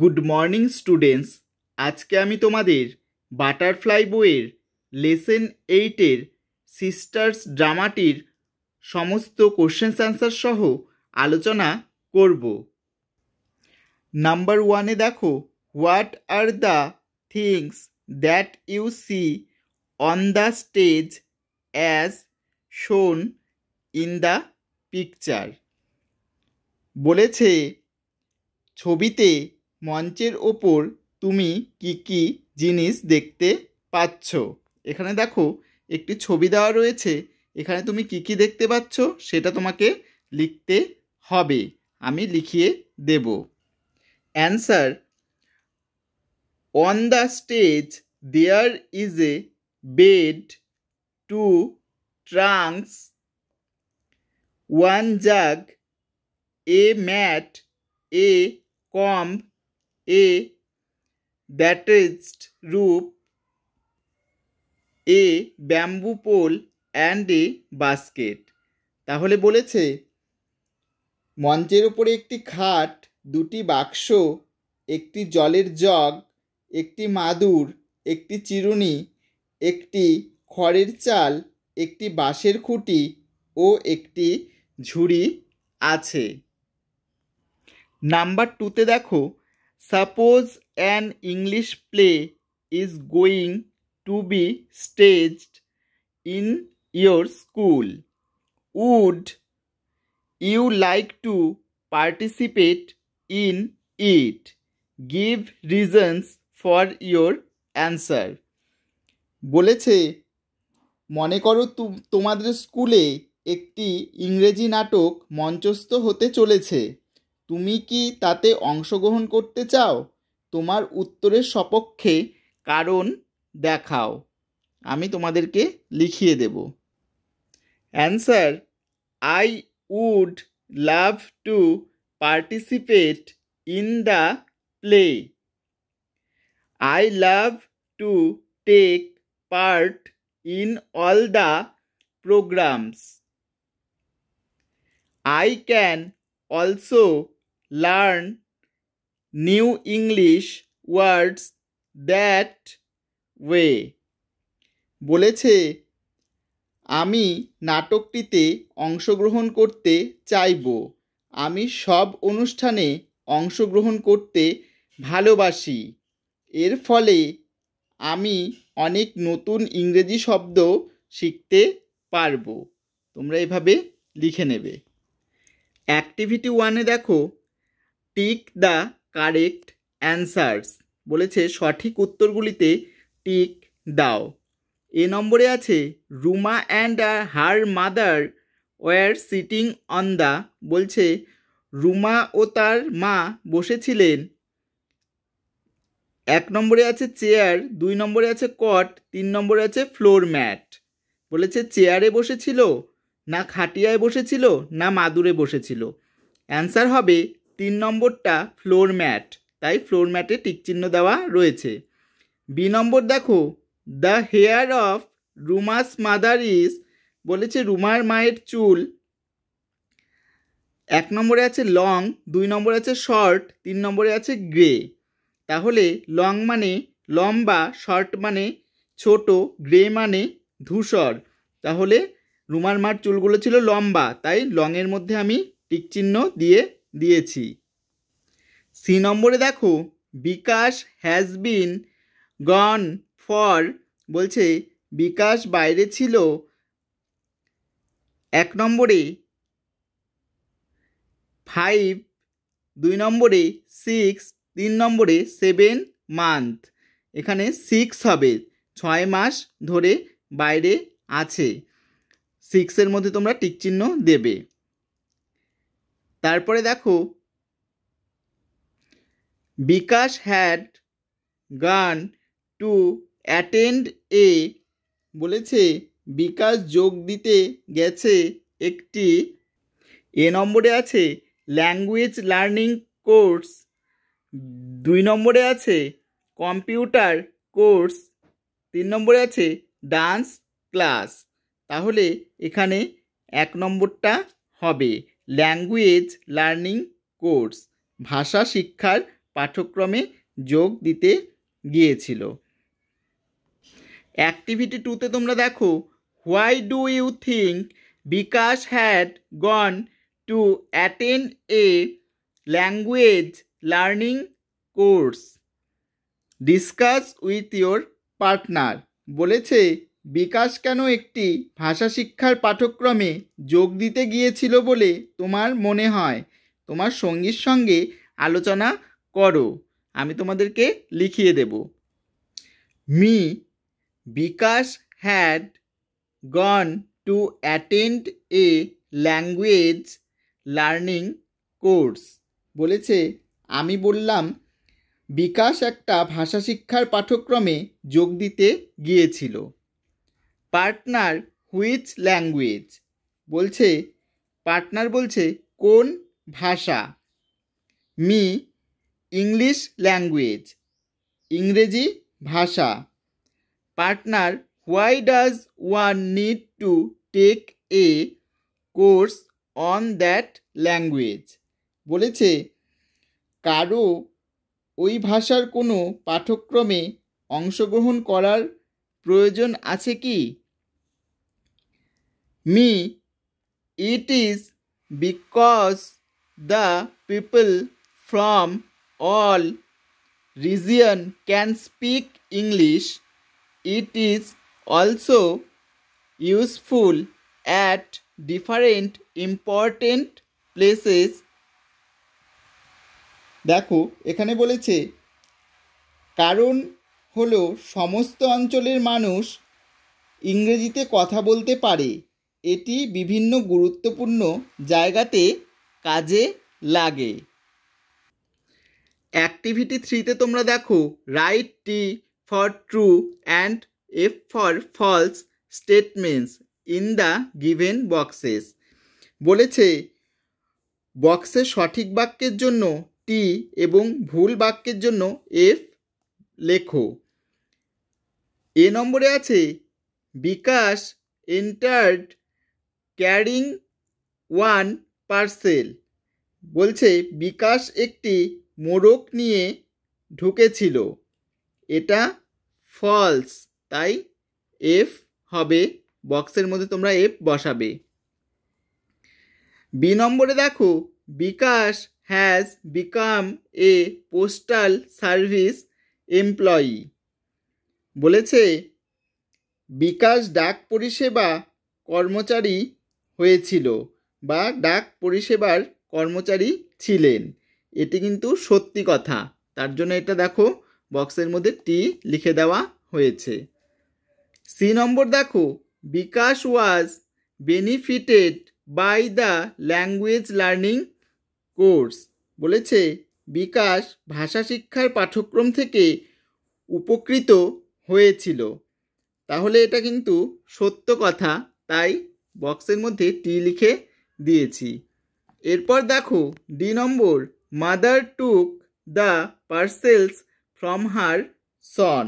Good morning students আজকে আমি তোমাদের বাটারফ্লাই বইয়ের লেসেন এইটের সিস্টার্স ড্রামাটির সমস্ত কোশ্চেন্স অ্যান্সার সহ আলোচনা করব নাম্বার ওয়ানে দেখো what are the things that you see on the stage as shown in the picture বলেছে ছবিতে মঞ্চের ওপর তুমি কি কি জিনিস দেখতে পাচ্ছ এখানে দেখো একটি ছবি দেওয়া রয়েছে এখানে তুমি কি কি দেখতে পাচ্ছ সেটা তোমাকে লিখতে হবে আমি লিখিয়ে দেব answer on the stage there is a bed two trunks one jug a mat a comb a battered rope a bamboo pole and a basket তাহলে বলেছে মঞ্চের উপরে একটি খাট দুটি বাক্স একটি জলের জগ একটি মাদুর একটি চিরুনি একটি খড়ের চাল একটি বাঁশের খুঁটি ও একটি ঝুড়ি আছে নাম্বার টুতে দেখো Suppose an English play is going to be staged in your school. Would you like to participate in it? Give reasons for your answer. বলেছে মনে করো তোমাদের স্কুলে একটি ইংরেজি নাটক মঞ্চস্থ হতে চলেছে তুমি কি তাতে অংশগ্রহণ করতে চাও তোমার উত্তরের সপক্ষে কারণ দেখাও আমি তোমাদেরকে লিখিয়ে দেব answer I would love to participate in the play I love to take part in all the programmes I can also learn new English words that way বলেছে আমি নাটকটিতে অংশগ্রহণ করতে চাইব আমি সব অনুষ্ঠানে অংশগ্রহণ করতে ভালোবাসি এর ফলে আমি অনেক নতুন ইংরেজি শব্দ শিখতে পারবো তোমরা এভাবে লিখে নেবে অ্যাক্টিভিটি ওয়ানে দেখো টিক দ্য কারেক্ট অ্যান্সার্স বলেছে সঠিক উত্তরগুলিতে টিক দাও এ নম্বরে আছে Ruma and her mother were sitting on the বলছে রুমা ও তার মা বসেছিলেন এক নম্বরে আছে চেয়ার দুই নম্বরে আছে কট তিন নম্বরে আছে ফ্লোর ম্যাট বলেছে চেয়ারে বসেছিল না খাটিয়ায় বসেছিল না মাদুরে বসেছিল অ্যান্সার হবে তিন নম্বরটা ফ্লোর ম্যাট তাই ফ্লোর ম্যাটে টিকচিহ্ন দেওয়া রয়েছে বি নম্বর দেখো the hair of Ruma's mother is বলেছে রুমার মায়ের চুল এক নম্বরে আছে লং দুই নম্বরে আছে শর্ট তিন নম্বরে আছে গ্রে তাহলে লং মানে লম্বা শর্ট মানে ছোট গ্রে মানে ধূসর তাহলে রুমার মার চুলগুলো ছিল লম্বা তাই লংয়ের মধ্যে আমি টিকচিহ্ন দিয়ে দিয়েছি সি নম্বরে দেখো Bikash has been gone for বলছে বিকাশ বাইরে ছিল এক নম্বরে ফাইভ দুই নম্বরে সিক্স তিন নম্বরে সেভেন মান্থ এখানে সিক্স হবে ছয় মাস ধরে বাইরে আছে সিক্সের মধ্যে তোমরা টিকচিহ্ন দেবে তারপরে দেখো Bikash had gone to attend a বলেছে বিকাশ যোগ দিতে গেছে একটি এ নম্বরে আছে ল্যাঙ্গুয়েজ লার্নিং কোর্স দুই নম্বরে আছে কম্পিউটার কোর্স তিন নম্বরে আছে ডান্স ক্লাস তাহলে এখানে এক নম্বরটা হবে ল্যাঙ্গুয়েজ লার্নিং কোর্স ভাষা শিক্ষার পাঠ্যক্রমে যোগ দিতে গিয়েছিল অ্যাক্টিভিটি টুতে তোমরা দেখো why do you think Bikash had gone to attend a language learning course discuss with your partner বলেছে বিকাশ কেন একটি ভাষা শিক্ষার পাঠ্যক্রমে যোগ দিতে গিয়েছিল বলে তোমার মনে হয় তোমার সঙ্গীর সঙ্গে আলোচনা করো আমি তোমাদেরকে লিখিয়ে দেব me Bikash had gone to attend a language learning course বলেছে আমি বললাম বিকাশ একটা ভাষা শিক্ষার পাঠ্যক্রমে যোগ দিতে গিয়েছিল পার্টনার হুইচ ল্যাঙ্গুয়েজ বলছে পার্টনার বলছে কোন ভাষা মি ইংলিশ ল্যাঙ্গুয়েজ ইংরেজি ভাষা partner why does one need to take a course on that language বলেছে কারো ওই ভাষার কোনো পাঠক্রমে অংশগ্রহণ করার প্রয়োজন আছে কি me. It is because the people from all region can speak English. It is also useful at different important places দেখো এখানে বলেছে কারণ হলো সমস্ত অঞ্চলের মানুষ ইংরেজিতে কথা বলতে পারে এটি বিভিন্ন গুরুত্বপূর্ণ জায়গাতে কাজে লাগে অ্যাক্টিভিটি থ্রিতে তোমরা দেখো write T for true and F for false statements in the given boxes বলেছে বক্সে সঠিক বাক্যের জন্য টি এবং ভুল বাক্যের জন্য এফ লেখো এ নম্বরে আছে Bikash entered carrying one parcel বলছে বিকাশ একটি মোড়ক নিয়ে ঢুকেছিল এটা ফলস তাই এফ হবে বক্সের মধ্যে তোমরা এফ বসাবে বি নম্বরে দেখো Bikash has become a postal service employee বলেছে বিকাশ ডাক পরিষেবা কর্মচারী হয়েছিল বা ডাক পরিষেবার কর্মচারী ছিলেন এটি কিন্তু সত্যি কথা তার জন্য এটা দেখো বক্সের মধ্যে টি লিখে দেওয়া হয়েছে সি নম্বর দেখো Bikash was benefited by the language learning course বলেছে বিকাশ ভাষা শিক্ষার পাঠ্যক্রম থেকে উপকৃত হয়েছিল তাহলে এটা কিন্তু সত্য কথা তাই বক্সের মধ্যে টি লিখে দিয়েছি এরপর দেখো ডি নম্বর mother took the parcels from her son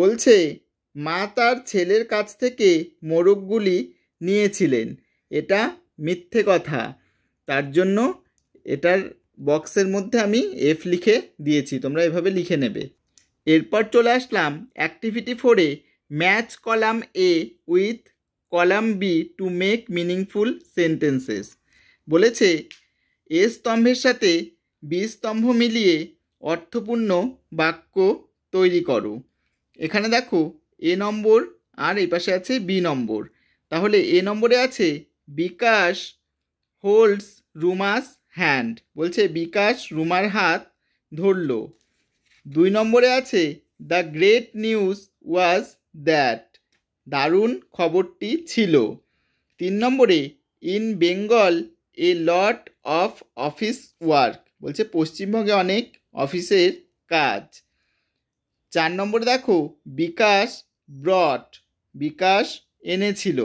বলছে মা তার ছেলের কাছ থেকে মোরগগুলি নিয়েছিলেন এটা মিথ্যে কথা তার জন্য এটার বক্সের মধ্যে আমি এফ লিখে দিয়েছি তোমরা এভাবে লিখে নেবে এরপর চলে আসলাম অ্যাক্টিভিটি ফোরে match column A with column B to make meaningful sentences বলেছে এ স্তম্ভের সাথে বি স্তম্ভ মিলিয়ে অর্থপূর্ণ বাক্য তৈরি করো এখানে দেখো এ নম্বর আর এই পাশে আছে বি নম্বর তাহলে এ নম্বরে আছে বিকাশ হোল্ডস রুমাস হ্যান্ড বলছে বিকাশ রুমার হাত ধরল দুই নম্বরে আছে the great news was that দারুণ খবরটি ছিল তিন নম্বরে in Bengal a lot of office work বলছে পশ্চিমবঙ্গে অনেক অফিসের কাজ চার নম্বরে দেখো বিকাশ ব্রট বিকাশ এনেছিল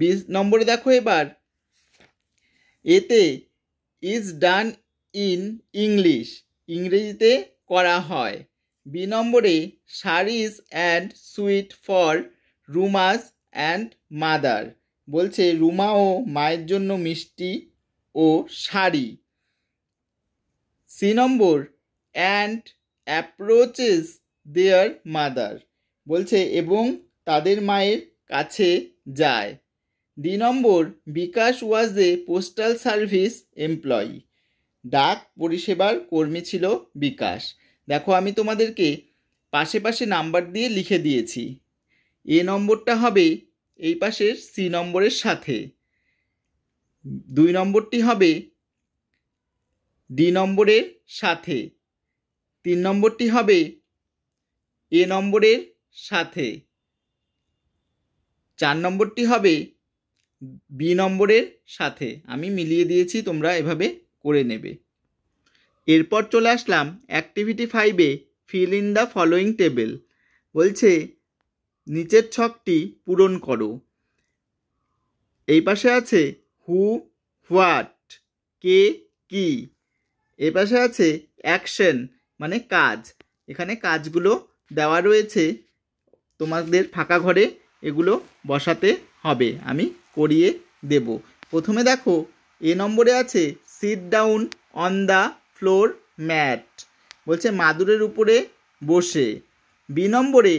বিশ নম্বরে দেখো এবার এতে ইজ ডান ইন ইংলিশ ইংরেজিতে করা হয় বি নম্বরে saris and sweet for Ruma's and mother বলছে রুমা ও মায়ের জন্য মিষ্টি ও শাড়ি সি নম্বর অ্যান্ড অ্যাপ্রোচেস দেয়ার মাদার বলছে এবং তাদের মায়ের কাছে যায় দি নম্বর Bikash was a postal service employee ডাক পরিষেবার কর্মী ছিল বিকাশ দেখো আমি তোমাদেরকে পাশে পাশে নাম্বার দিয়ে লিখে দিয়েছি এ নম্বরটা হবে এই পাশের সি নম্বরের সাথে দুই নম্বরটি হবে ডি নম্বরের সাথে তিন নম্বরটি হবে এ নম্বরের সাথে চার নম্বরটি হবে বি নম্বরের সাথে আমি মিলিয়ে দিয়েছি তোমরা এভাবে করে নেবে এরপর চলে আসলাম অ্যাক্টিভিটি ফাইভে fill in the following table বলছে নিচের ছকটি পূরণ করো এই পাশে আছে হু হোয়াট কে কি এ পাশে আছে অ্যাকশন মানে কাজ এখানে কাজগুলো দেওয়া রয়েছে তোমাদের ফাঁকা ঘরে এগুলো বসাতে হবে আমি করিয়ে দেব প্রথমে দেখো এ নম্বরে আছে sit down on the floor mat বলছে মাদুরের উপরে বসে বি নম্বরে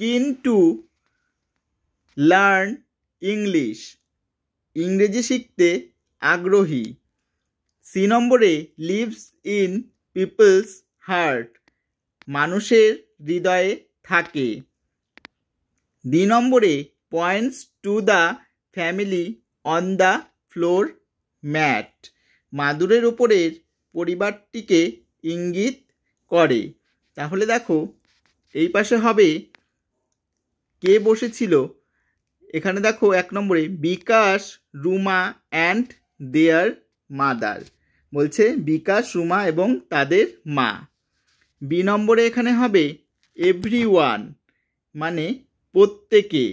কিন টু লার্ন ইংলিশ ইংরেজি শিখতে আগ্রহী সি নম্বরে লিভস ইন পিপলস হার্ট মানুষের হৃদয়ে থাকে দুই নম্বরে points to the family on the floor mat মাদুরের ওপরের পরিবারটিকে ইঙ্গিত করে তাহলে দেখো এই পাশে হবে কে বসেছিল এখানে দেখো এক নম্বরে Bikash Ruma and their mother বলছে বিকাশ রুমা এবং তাদের মা বি নম্বরে এখানে হবে এভরি মানে প্রত্যেকে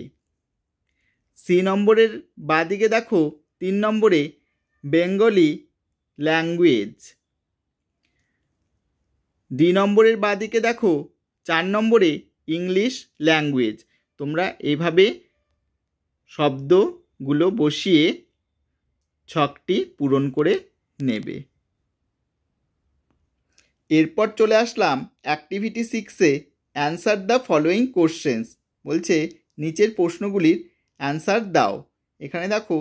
সি নম্বরের বাদিকে দেখো তিন নম্বরে বেঙ্গলি ল্যাঙ্গুয়েজ ডি নম্বরের বাদিকে দেখো চার নম্বরে ইংলিশ ল্যাঙ্গুয়েজ তোমরা এইভাবে শব্দগুলো বসিয়ে ছকটি পূরণ করে নেবে এরপর চলে আসলাম অ্যাক্টিভিটি সিক্সে অ্যান্সার দ্য ফলোয়িং কোশ্চেন্স বলছে নিচের প্রশ্নগুলির অ্যান্সার দাও এখানে দেখো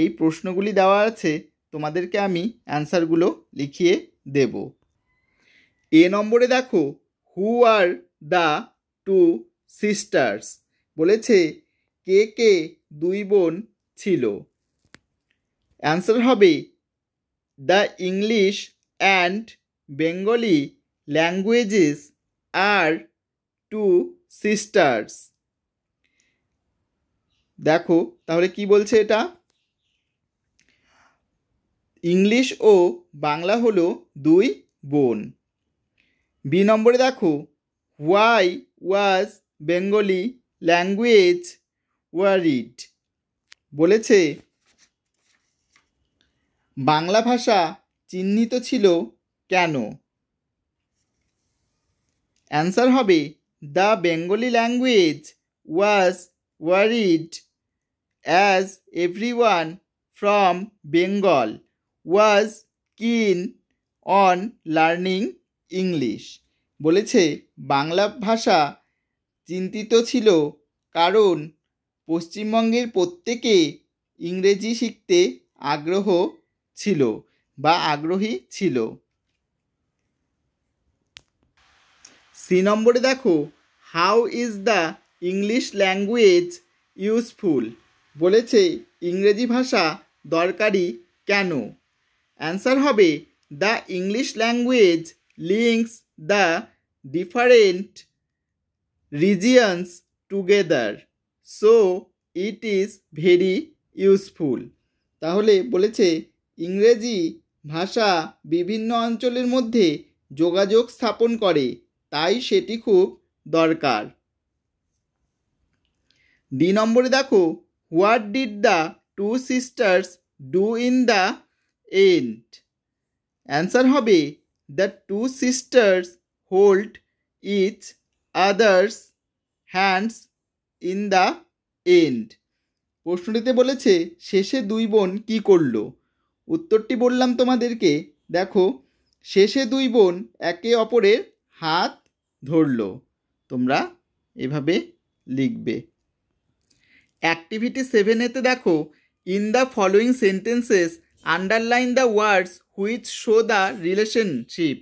এই প্রশ্নগুলি দেওয়া আছে তোমাদেরকে আমি অ্যান্সারগুলো লিখিয়ে দেব এ নম্বরে দেখো who are the two sisters বলেছে কে কে দুই বোন ছিল অ্যান্সার হবে the English and Bengali languages are two sisters দেখো তাহলে কি বলছে এটা ইংলিশ ও বাংলা হলো দুই বোন বি নম্বরে দেখো why was Bengali language worried বলেছে বাংলা ভাষা চিহ্নিত ছিল কেন অ্যান্সার হবে the Bengali language was worried as everyone from Bengal was keen on learning English বলেছে বাংলা ভাষা চিন্তিত ছিল কারণ পশ্চিমবঙ্গের প্রত্যেকে ইংরেজি শিখতে আগ্রহ ছিল বা আগ্রহী ছিল সি নম্বরে দেখো how is the English language useful বলেছে ইংরেজি ভাষা দরকারি কেন অ্যান্সার হবে the English language links the different regions together. So it is very useful. তাহলে বলেছে ইংরেজি ভাষা বিভিন্ন অঞ্চলের মধ্যে যোগাযোগ স্থাপন করে তাই সেটি খুব দরকার ডি নম্বরে দেখো what did the two sisters do in the end answer হবে the two sisters hold each others hands in the end প্রশ্নটিতে বলেছে শেষে দুই বোন কি করল উত্তরটি বললাম তোমাদেরকে দেখো শেষে দুই বোন একে অপরের হাত ধরল তোমরা এভাবে লিখবে অ্যাক্টিভিটি সেভেনেতে দেখো in the following sentences underline the words which show the relationship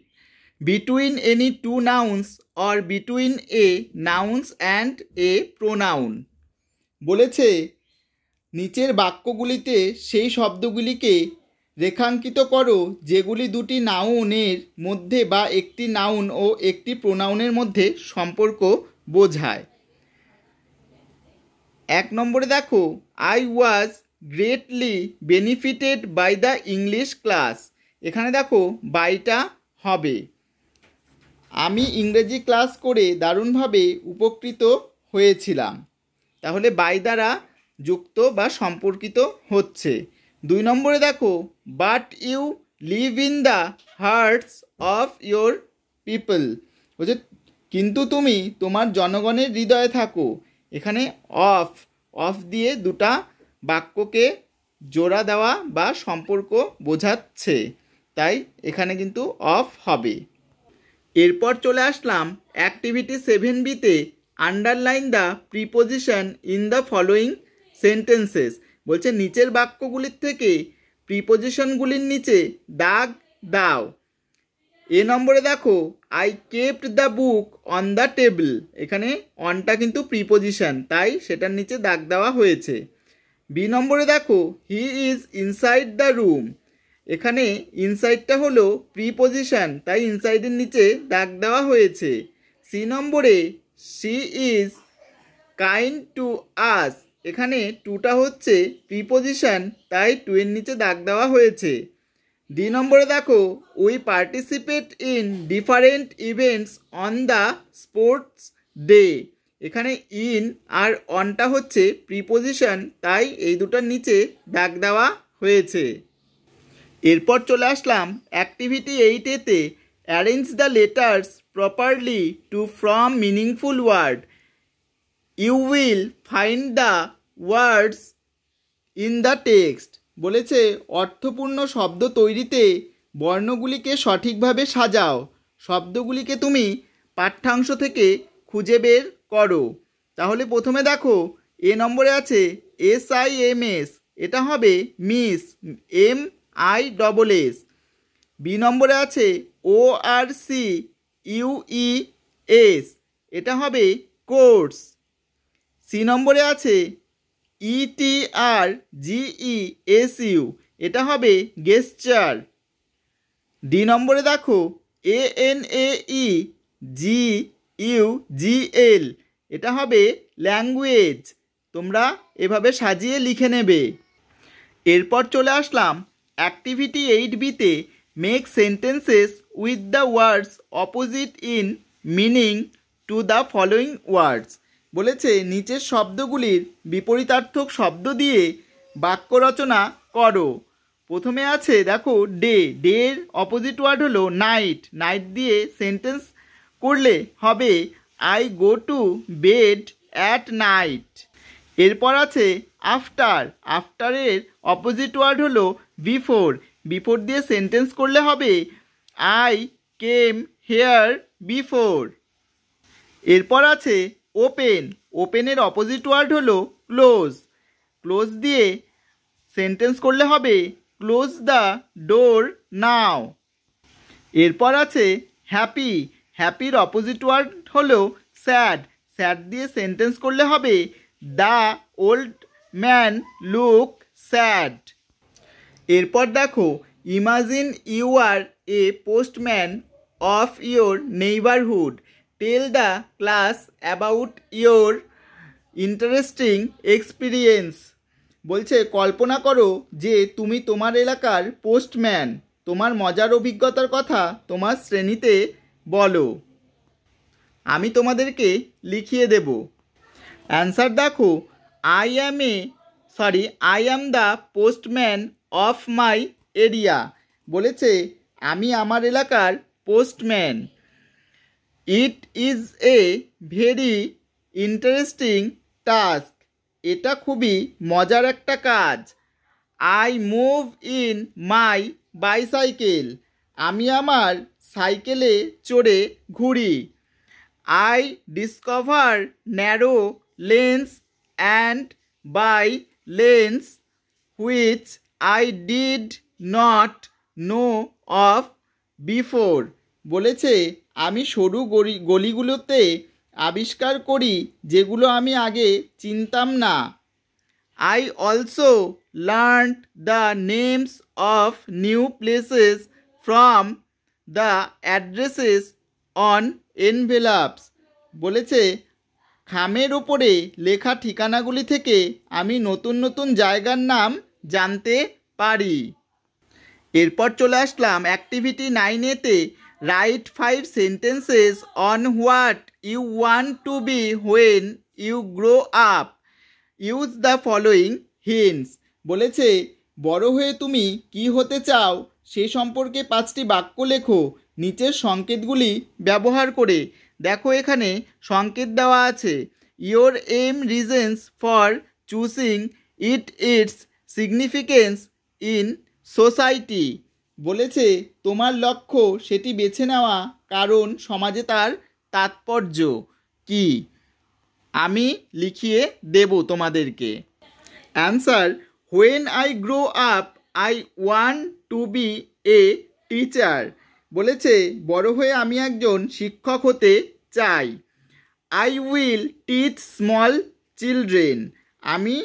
between any two nouns or between a noun and a pronoun বলেছে নিচের বাক্যগুলিতে সেই শব্দগুলিকে রেখাঙ্কিত করো যেগুলি দুটি নাউনের মধ্যে বা একটি নাউন ও একটি প্রোনাউনের মধ্যে সম্পর্ক বোঝায় এক নম্বরে দেখো I was greatly benefited by the English class এখানে দেখো বাইটা হবে আমি ইংরেজি ক্লাস করে দারুণভাবে উপকৃত হয়েছিলাম তাহলে বাই দ্বারা যুক্ত বা সম্পর্কিত হচ্ছে দুই নম্বরে দেখো but you live in the hearts of your people বলছে কিন্তু তুমি তোমার জনগণের হৃদয়ে থাকো এখানে অফ অফ দিয়ে দুটা বাক্যকে জোড়া দেওয়া বা সম্পর্ক বোঝাচ্ছে তাই এখানে কিন্তু অফ হবে এরপর চলে আসলাম অ্যাক্টিভিটি সেভেন বিতে underline the preposition in the following sentences বলছে নিচের বাক্যগুলির থেকে প্রিপোজিশনগুলির নিচে দাগ দাও এ নম্বরে দেখো I kept the book on the table এখানে অনটা কিন্তু প্রিপোজিশন তাই সেটার নিচে দাগ দেওয়া হয়েছে বি নম্বরে দেখো he is inside the room এখানে ইনসাইডটা হলো প্রিপোজিশন তাই ইনসাইডের নিচে দাগ দেওয়া হয়েছে সি নম্বরে she is kind to us এখানে টুটা হচ্ছে প্রিপোজিশন তাই টু এর নিচে দাগ দেওয়া হয়েছে ডি নম্বরে দেখো we participate in different events on the sports day এখানে ইন আর অনটা হচ্ছে প্রিপোজিশন তাই এই দুটার নিচে দাগ দেওয়া হয়েছে এরপর চলে আসলাম অ্যাক্টিভিটি এইটেতে arrange the letters properly to from meaningful word you will find the words in the text বলেছে অর্থপূর্ণ শব্দ তৈরিতে বর্ণগুলিকে সঠিকভাবে সাজাও শব্দগুলিকে তুমি পাঠ্যাংশ থেকে খুঁজে বের করো তাহলে প্রথমে দেখো এ নম্বরে আছে এস আই এম এস এটা হবে miss M I double S B নম্বরে আছে O R C U E S এটা হবে কোর্স সি নম্বরে আছে E T R G E S U এটা হবে গেস্টার ডি নম্বরে দেখো A N A E G U জি এল এটা হবে ল্যাঙ্গুয়েজ তোমরা এভাবে সাজিয়ে লিখে নেবে এরপর চলে আসলাম অ্যাক্টিভিটি এইট বিতে make sentences with the words opposite in meaning to the following words বলেছে নিচের শব্দগুলির বিপরীতার্থক শব্দ দিয়ে বাক্য রচনা করো প্রথমে আছে দেখো ডে ডে এর অপোজিট ওয়ার্ড হলো নাইট নাইট দিয়ে সেন্টেন্স করলে হবে I go to bed at night এরপর আছে আফটার আফটারের অপোজিট ওয়ার্ড হলো বিফোর বিফোর দিয়ে সেন্টেন্স করলে হবে আই কেম হেয়ার বিফোর এরপর আছে ওপেন ওপেনের অপোজিট ওয়ার্ড হলো ক্লোজ ক্লোজ দিয়ে সেন্টেন্স করলে হবে ক্লোজ দ্য ডোর নাও এরপর আছে হ্যাপি হ্যাপির অপোজিট ওয়ার্ড হল স্যাড স্যাড দিয়ে সেন্টেন্স করলে হবে the old man look sad এরপর দেখো imagine you are a postman of your neighbourhood tell the class about your interesting experience বলছে কল্পনা করো যে তুমি তোমার এলাকার পোস্টম্যান তোমার মজার অভিজ্ঞতার কথা তোমার শ্রেণীতে বলো আমি তোমাদেরকে লিখিয়ে দেব অ্যান্সার দেখো I am a sorry I am the postman of my area বলেছে আমি আমার এলাকার postman it is a very interesting task এটা খুবই মজার একটা কাজ I move in my bicycle আমি আমার সাইকেলে চড়ে ঘুরি I discover narrow lanes and by lanes which I did not know of before বলেছে আমি সরু গলি গলিগুলোতে আবিষ্কার করি যেগুলো আমি আগে চিনতাম না I also learn the names of new places from the addresses on envelopes বলেছে খামের ওপরে লেখা ঠিকানাগুলি থেকে আমি নতুন নতুন জায়গার নাম জানতে পারি এরপর চলে আসলাম অ্যাক্টিভিটি নাইনেতে write five sentences on what you want to be when you grow up use the following hints বলেছে বড় হয়ে তুমি কি হতে চাও সে সম্পর্কে পাঁচটি বাক্য লেখো নিচের সংকেতগুলি ব্যবহার করে দেখো এখানে সংকেত দেওয়া আছে your aim reasons for choosing it its significance in society বলেছে তোমার লক্ষ্য সেটি বেছে নেওয়া কারণ সমাজে তার তাৎপর্য কি আমি লিখিয়ে দেব তোমাদেরকে answer when I grow up I want to be a teacher বলেছে বড় হয়ে আমি একজন শিক্ষক হতে চাই I will teach small children আমি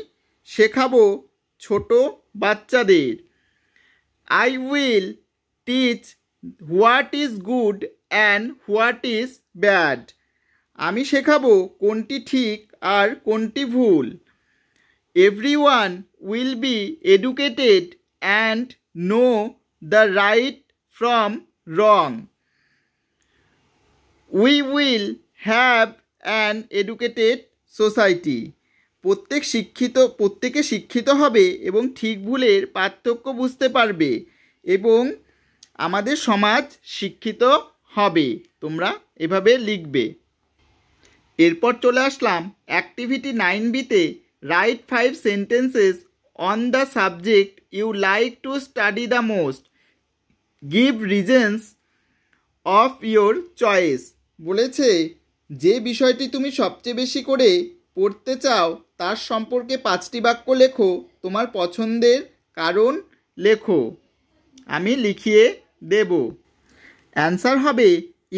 শেখাবো ছোট বাচ্চাদের I will teach what is good and what is bad আমি শেখাবো কোনটি ঠিক আর কোনটি ভুল everyone will be educated and know the right from wrong we will have an educated society প্রত্যেক শিক্ষিত প্রত্যেকে শিক্ষিত হবে এবং ঠিক ভুলের পার্থক্য বুঝতে পারবে এবং আমাদের সমাজ শিক্ষিত হবে তোমরা এভাবে লিখবে এরপর চলে আসলাম অ্যাক্টিভিটি নাইন বিতে write five sentences on the subject you like to study the most give reasons of your choice বলেছে যে বিষয়টি তুমি সবচেয়ে বেশি করে পড়তে চাও তার সম্পর্কে পাঁচটি বাক্য লেখো তোমার পছন্দের কারণ লেখো আমি লিখিয়ে দেব অ্যান্সার হবে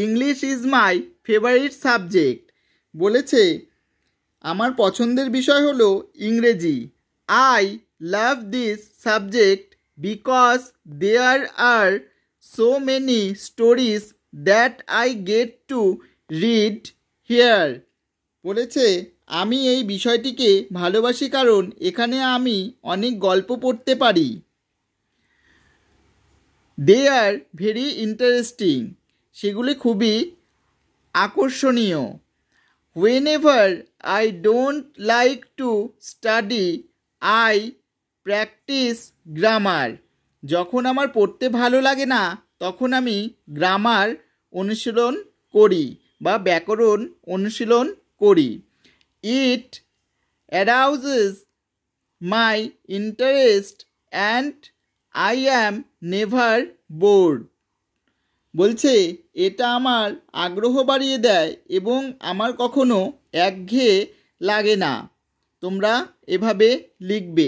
English is my favourite subject বলেছে আমার পছন্দের বিষয় হলো ইংরেজি I love this subject because there are so many stories that I get to read here বলেছে আমি এই বিষয়টিকে ভালোবাসি কারণ এখানে আমি অনেক গল্প পড়তে পারি দে আর ভেরি ইন্টারেস্টিং সেগুলি খুবই আকর্ষণীয় whenever I don't like to study I practise grammar যখন আমার পড়তে ভালো লাগে না তখন আমি গ্রামার অনুশীলন করি বা ব্যাকরণ অনুশীলন করি It arouses my interest and I am never bored. বলছে এটা আমার আগ্রহ বাড়িয়ে দেয় এবং আমার কখনো একঘেয়ে লাগে না তোমরা এভাবে লিখবে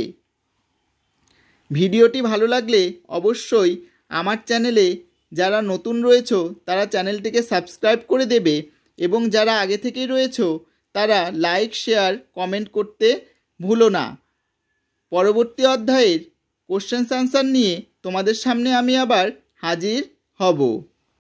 ভিডিওটি ভালো লাগলে অবশ্যই আমার চ্যানেলে যারা নতুন রয়েছ তারা চ্যানেলটিকে সাবস্ক্রাইব করে দেবে এবং যারা আগে থেকেই রয়েছো তারা লাইক শেয়ার কমেন্ট করতে ভুলো না পরবর্তী অধ্যায়ের কোশ্চেন্স আনসার নিয়ে তোমাদের সামনে আমি আবার হাজির হব